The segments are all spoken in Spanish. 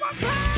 my power.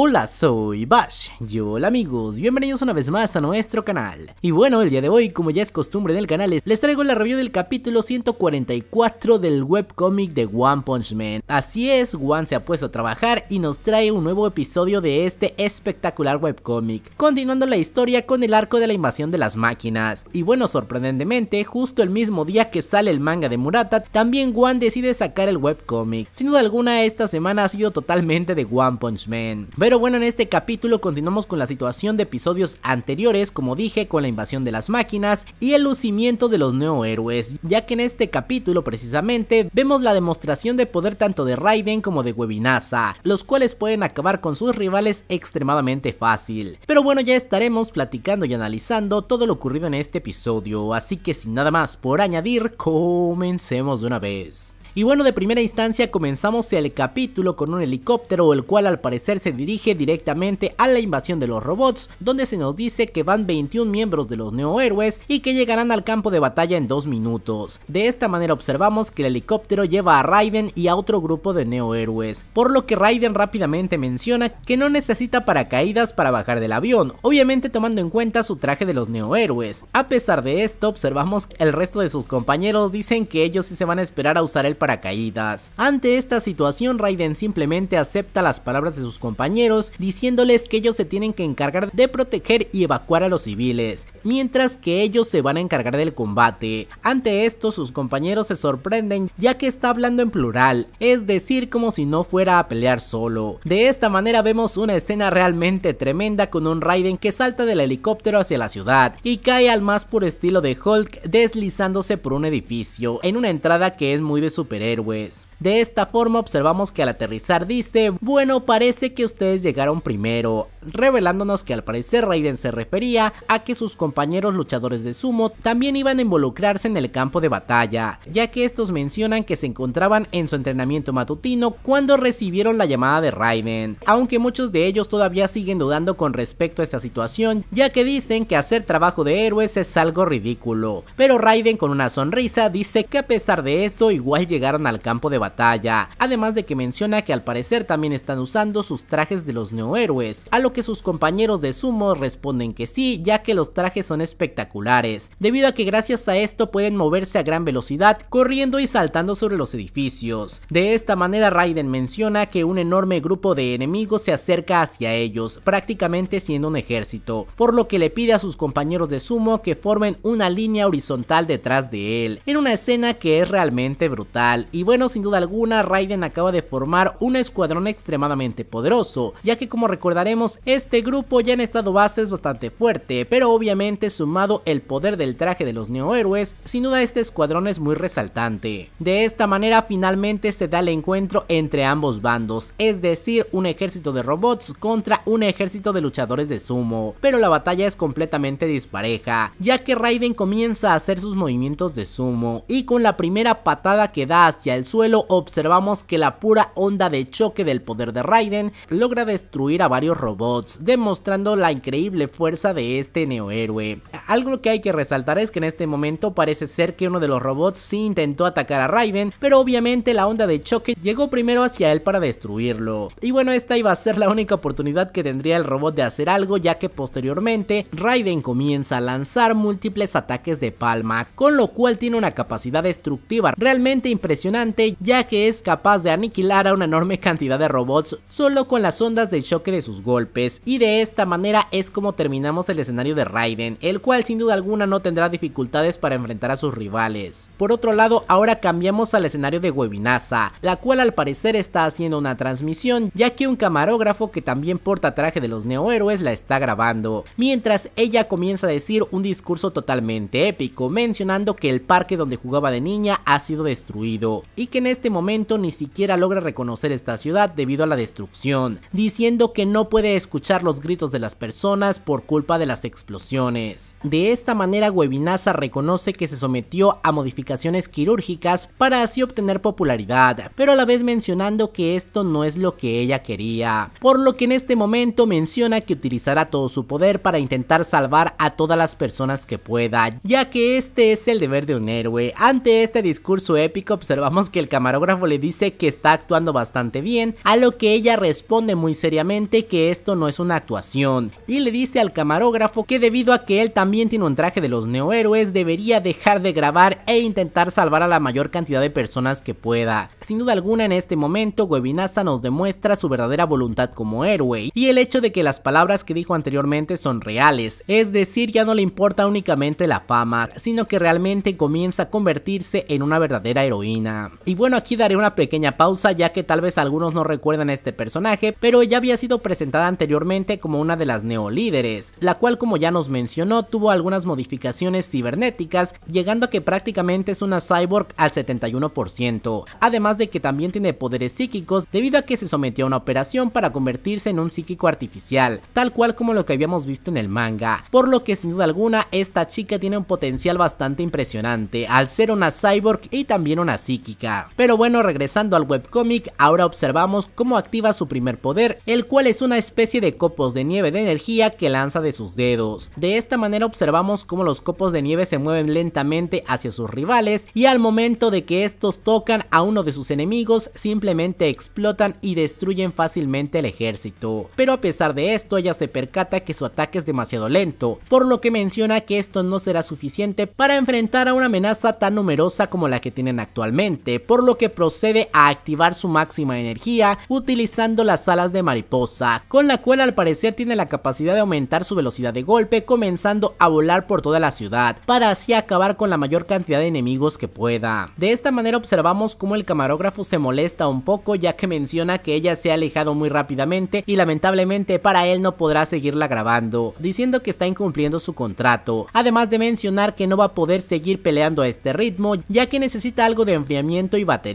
Hola, soy Bash y hola amigos, bienvenidos una vez más a nuestro canal. Y bueno, el día de hoy, como ya es costumbre en el canal, les traigo la review del capítulo 144 del webcómic de One Punch Man. Así es, One se ha puesto a trabajar y nos trae un nuevo episodio de este espectacular webcomic, continuando la historia con el arco de la invasión de las máquinas. Y bueno, sorprendentemente, justo el mismo día que sale el manga de Murata, también One decide sacar el webcomic. Sin duda alguna, esta semana ha sido totalmente de One Punch Man. Pero bueno, en este capítulo continuamos con la situación de episodios anteriores, como dije, con la invasión de las máquinas y el lucimiento de los neohéroes, ya que en este capítulo precisamente vemos la demostración de poder tanto de Raiden como de Webinasa, los cuales pueden acabar con sus rivales extremadamente fácil. Pero bueno, ya estaremos platicando y analizando todo lo ocurrido en este episodio, así que sin nada más por añadir, comencemos de una vez. Y bueno, de primera instancia comenzamos el capítulo con un helicóptero, el cual al parecer se dirige directamente a la invasión de los robots, donde se nos dice que van 21 miembros de los neohéroes y que llegarán al campo de batalla en 2 minutos. De esta manera observamos que el helicóptero lleva a Raiden y a otro grupo de neohéroes, por lo que Raiden rápidamente menciona que no necesita paracaídas para bajar del avión, obviamente tomando en cuenta su traje de los neohéroes. A pesar de esto, observamos que el resto de sus compañeros dicen que ellos sí se van a esperar a usar el paracaídas caídas, Ante esta situación, Raiden simplemente acepta las palabras de sus compañeros, diciéndoles que ellos se tienen que encargar de proteger y evacuar a los civiles, mientras que ellos se van a encargar del combate. Ante esto, sus compañeros se sorprenden ya que está hablando en plural, es decir, como si no fuera a pelear solo. De esta manera vemos una escena realmente tremenda con un Raiden que salta del helicóptero hacia la ciudad y cae al más puro estilo de Hulk deslizándose por un edificio en una entrada que es muy de it De esta forma observamos que al aterrizar dice, bueno parece que ustedes llegaron primero, revelándonos que al parecer Raiden se refería a que sus compañeros luchadores de sumo también iban a involucrarse en el campo de batalla, ya que estos mencionan que se encontraban en su entrenamiento matutino cuando recibieron la llamada de Raiden, aunque muchos de ellos todavía siguen dudando con respecto a esta situación, ya que dicen que hacer trabajo de héroes es algo ridículo, pero Raiden con una sonrisa dice que a pesar de eso igual llegaron al campo de batalla batalla, además de que menciona que al parecer también están usando sus trajes de los neohéroes, a lo que sus compañeros de Sumo responden que sí, ya que los trajes son espectaculares, debido a que gracias a esto pueden moverse a gran velocidad, corriendo y saltando sobre los edificios. De esta manera Raiden menciona que un enorme grupo de enemigos se acerca hacia ellos, prácticamente siendo un ejército, por lo que le pide a sus compañeros de Sumo que formen una línea horizontal detrás de él, en una escena que es realmente brutal, y bueno sin duda alguna, Raiden acaba de formar un escuadrón extremadamente poderoso, ya que como recordaremos, este grupo ya en estado base es bastante fuerte, pero obviamente sumado el poder del traje de los neohéroes, sin duda este escuadrón es muy resaltante. De esta manera finalmente se da el encuentro entre ambos bandos, es decir, un ejército de robots contra un ejército de luchadores de sumo, pero la batalla es completamente dispareja, ya que Raiden comienza a hacer sus movimientos de sumo, y con la primera patada que da hacia el suelo, observamos que la pura onda de choque del poder de Raiden logra destruir a varios robots, demostrando la increíble fuerza de este neohéroe. Algo que hay que resaltar es que en este momento parece ser que uno de los robots sí intentó atacar a Raiden, pero obviamente la onda de choque llegó primero hacia él para destruirlo. Y bueno, esta iba a ser la única oportunidad que tendría el robot de hacer algo, ya que posteriormente Raiden comienza a lanzar múltiples ataques de palma, con lo cual tiene una capacidad destructiva realmente impresionante, ya que es capaz de aniquilar a una enorme cantidad de robots solo con las ondas de choque de sus golpes y de esta manera es como terminamos el escenario de Raiden, el cual sin duda alguna no tendrá dificultades para enfrentar a sus rivales. Por otro lado, ahora cambiamos al escenario de Webinasa, la cual al parecer está haciendo una transmisión ya que un camarógrafo que también porta traje de los neohéroes la está grabando, mientras ella comienza a decir un discurso totalmente épico mencionando que el parque donde jugaba de niña ha sido destruido y que en este este momento ni siquiera logra reconocer esta ciudad debido a la destrucción, diciendo que no puede escuchar los gritos de las personas por culpa de las explosiones. De esta manera Webinasa reconoce que se sometió a modificaciones quirúrgicas para así obtener popularidad, pero a la vez mencionando que esto no es lo que ella quería, por lo que en este momento menciona que utilizará todo su poder para intentar salvar a todas las personas que pueda, ya que este es el deber de un héroe. Ante este discurso épico observamos que el camarón camarógrafo le dice que está actuando bastante bien, a lo que ella responde muy seriamente que esto no es una actuación, y le dice al camarógrafo que debido a que él también tiene un traje de los neohéroes, debería dejar de grabar e intentar salvar a la mayor cantidad de personas que pueda. Sin duda alguna en este momento, Webinasa nos demuestra su verdadera voluntad como héroe, y el hecho de que las palabras que dijo anteriormente son reales, es decir, ya no le importa únicamente la fama, sino que realmente comienza a convertirse en una verdadera heroína. Y bueno, aquí daré una pequeña pausa ya que tal vez algunos no recuerdan a este personaje, pero ella había sido presentada anteriormente como una de las neolíderes, la cual como ya nos mencionó tuvo algunas modificaciones cibernéticas, llegando a que prácticamente es una cyborg al 71%, además de que también tiene poderes psíquicos debido a que se sometió a una operación para convertirse en un psíquico artificial, tal cual como lo que habíamos visto en el manga, por lo que sin duda alguna esta chica tiene un potencial bastante impresionante al ser una cyborg y también una psíquica. Pero bueno, regresando al webcomic, ahora observamos cómo activa su primer poder, el cual es una especie de copos de nieve de energía que lanza de sus dedos. De esta manera observamos cómo los copos de nieve se mueven lentamente hacia sus rivales y al momento de que estos tocan a uno de sus enemigos simplemente explotan y destruyen fácilmente el ejército. Pero a pesar de esto ella se percata que su ataque es demasiado lento, por lo que menciona que esto no será suficiente para enfrentar a una amenaza tan numerosa como la que tienen actualmente, por lo que procede a activar su máxima energía utilizando las alas de mariposa, con la cual al parecer tiene la capacidad de aumentar su velocidad de golpe comenzando a volar por toda la ciudad, para así acabar con la mayor cantidad de enemigos que pueda. De esta manera observamos cómo el camarógrafo se molesta un poco ya que menciona que ella se ha alejado muy rápidamente y lamentablemente para él no podrá seguirla grabando, diciendo que está incumpliendo su contrato, además de mencionar que no va a poder seguir peleando a este ritmo ya que necesita algo de enfriamiento y batería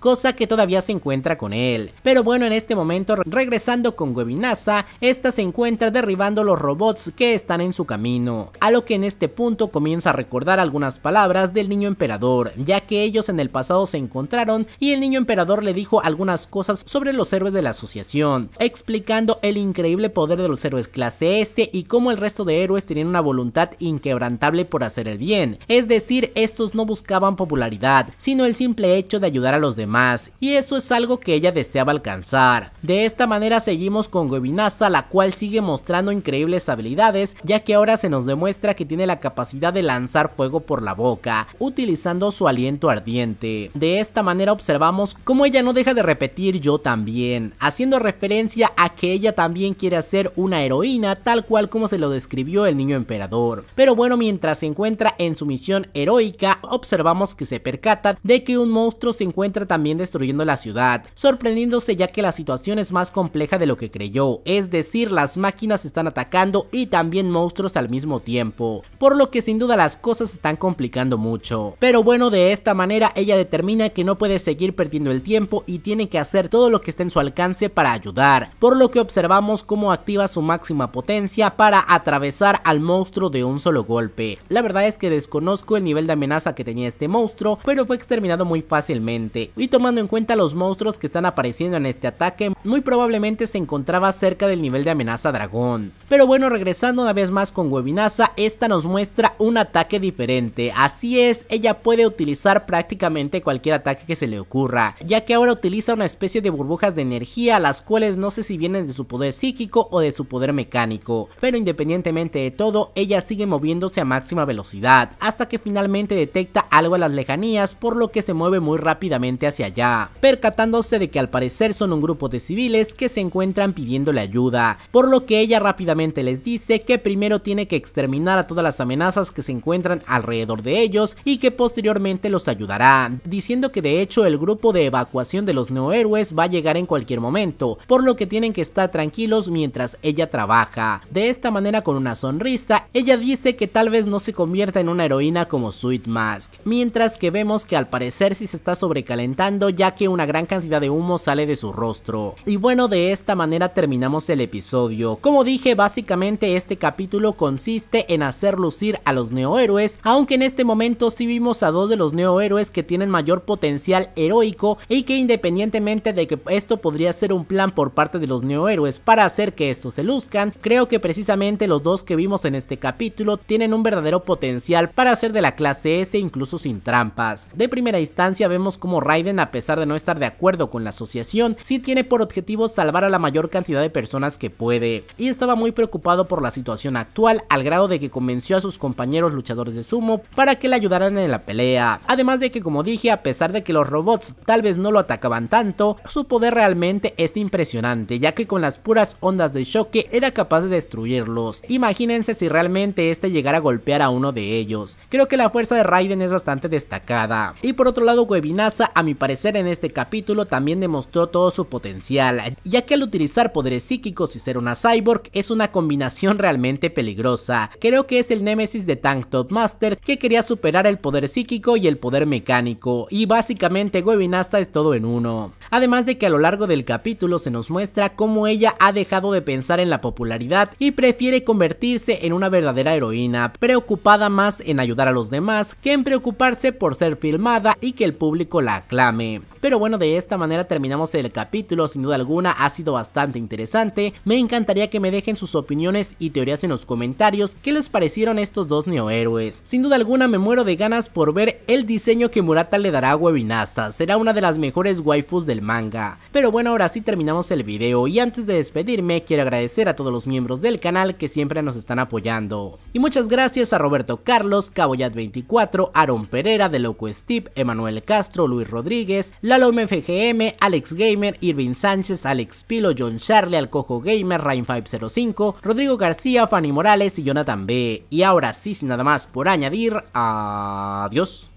cosa que todavía se encuentra con él. Pero bueno, en este momento, regresando con Webinasa, esta se encuentra derribando los robots que están en su camino, a lo que en este punto comienza a recordar algunas palabras del niño emperador, ya que ellos en el pasado se encontraron y el niño emperador le dijo algunas cosas sobre los héroes de la asociación, explicando el increíble poder de los héroes clase S y cómo el resto de héroes tenían una voluntad inquebrantable por hacer el bien, es decir, estos no buscaban popularidad, sino el simple hecho de ayudar a los demás, y eso es algo que ella deseaba alcanzar. De esta manera seguimos con Gobinasa, la cual sigue mostrando increíbles habilidades, ya que ahora se nos demuestra que tiene la capacidad de lanzar fuego por la boca, utilizando su aliento ardiente. De esta manera observamos cómo ella no deja de repetir yo también, haciendo referencia a que ella también quiere hacer una heroína tal cual como se lo describió el niño emperador. Pero bueno, mientras se encuentra en su misión heroica, observamos que se percata de que un monstruo se encuentra también destruyendo la ciudad, sorprendiéndose ya que la situación es más compleja de lo que creyó, es decir, las máquinas están atacando y también monstruos al mismo tiempo, por lo que sin duda las cosas están complicando mucho. Pero bueno, de esta manera ella determina que no puede seguir perdiendo el tiempo y tiene que hacer todo lo que esté en su alcance para ayudar, por lo que observamos cómo activa su máxima potencia para atravesar al monstruo de un solo golpe. La verdad es que desconozco el nivel de amenaza que tenía este monstruo, pero fue exterminado muy fácilmente y tomando en cuenta los monstruos que están apareciendo en este ataque, muy probablemente se encontraba cerca del nivel de amenaza dragón. Pero bueno, regresando una vez más con Webinaza, esta nos muestra un ataque diferente. Así es, ella puede utilizar prácticamente cualquier ataque que se le ocurra, ya que ahora utiliza una especie de burbujas de energía, las cuales no sé si vienen de su poder psíquico o de su poder mecánico, pero independientemente de todo, ella sigue moviéndose a máxima velocidad, hasta que finalmente detecta algo a las lejanías, por lo que se mueve muy rápido rápidamente hacia allá, percatándose de que al parecer son un grupo de civiles que se encuentran pidiéndole ayuda, por lo que ella rápidamente les dice que primero tiene que exterminar a todas las amenazas que se encuentran alrededor de ellos y que posteriormente los ayudará, diciendo que de hecho el grupo de evacuación de los neohéroes va a llegar en cualquier momento, por lo que tienen que estar tranquilos mientras ella trabaja. De esta manera con una sonrisa, ella dice que tal vez no se convierta en una heroína como Sweet Mask, mientras que vemos que al parecer si se está sobrecalentando ya que una gran cantidad de humo sale de su rostro. Y bueno, de esta manera terminamos el episodio. Como dije, básicamente este capítulo consiste en hacer lucir a los neohéroes, aunque en este momento sí vimos a dos de los neohéroes que tienen mayor potencial heroico y que independientemente de que esto podría ser un plan por parte de los neohéroes para hacer que estos se luzcan, creo que precisamente los dos que vimos en este capítulo tienen un verdadero potencial para ser de la clase S incluso sin trampas. De primera instancia vemos como Raiden, a pesar de no estar de acuerdo con la asociación, sí tiene por objetivo salvar a la mayor cantidad de personas que puede, y estaba muy preocupado por la situación actual al grado de que convenció a sus compañeros luchadores de sumo para que le ayudaran en la pelea, además de que como dije, a pesar de que los robots tal vez no lo atacaban tanto, su poder realmente es impresionante, ya que con las puras ondas de choque era capaz de destruirlos, imagínense si realmente este llegara a golpear a uno de ellos, creo que la fuerza de Raiden es bastante destacada, y por otro lado Webin a mi parecer en este capítulo también demostró todo su potencial, ya que al utilizar poderes psíquicos y ser una cyborg es una combinación realmente peligrosa. Creo que es el némesis de Tank Top Master que quería superar el poder psíquico y el poder mecánico, y básicamente Webinaza es todo en uno además de que a lo largo del capítulo se nos muestra cómo ella ha dejado de pensar en la popularidad y prefiere convertirse en una verdadera heroína, preocupada más en ayudar a los demás que en preocuparse por ser filmada y que el público la aclame. Pero bueno, de esta manera terminamos el capítulo, sin duda alguna ha sido bastante interesante, me encantaría que me dejen sus opiniones y teorías en los comentarios, qué les parecieron estos dos neohéroes. Sin duda alguna me muero de ganas por ver el diseño que Murata le dará a Webinasa, será una de las mejores waifus del manga. Pero bueno, ahora sí terminamos el video y antes de despedirme quiero agradecer a todos los miembros del canal que siempre nos están apoyando. Y muchas gracias a Roberto Carlos, Caboyat24, Aaron Pereira, De Loco Steve, Emanuel Castro, Luis Rodríguez, Lalo MFGM, Alex Gamer, Irving Sánchez, Alex Pilo, John Charlie, Alcojo Gamer, Rain505, Rodrigo García, Fanny Morales y Jonathan B. Y ahora sí, sin nada más por añadir, adiós.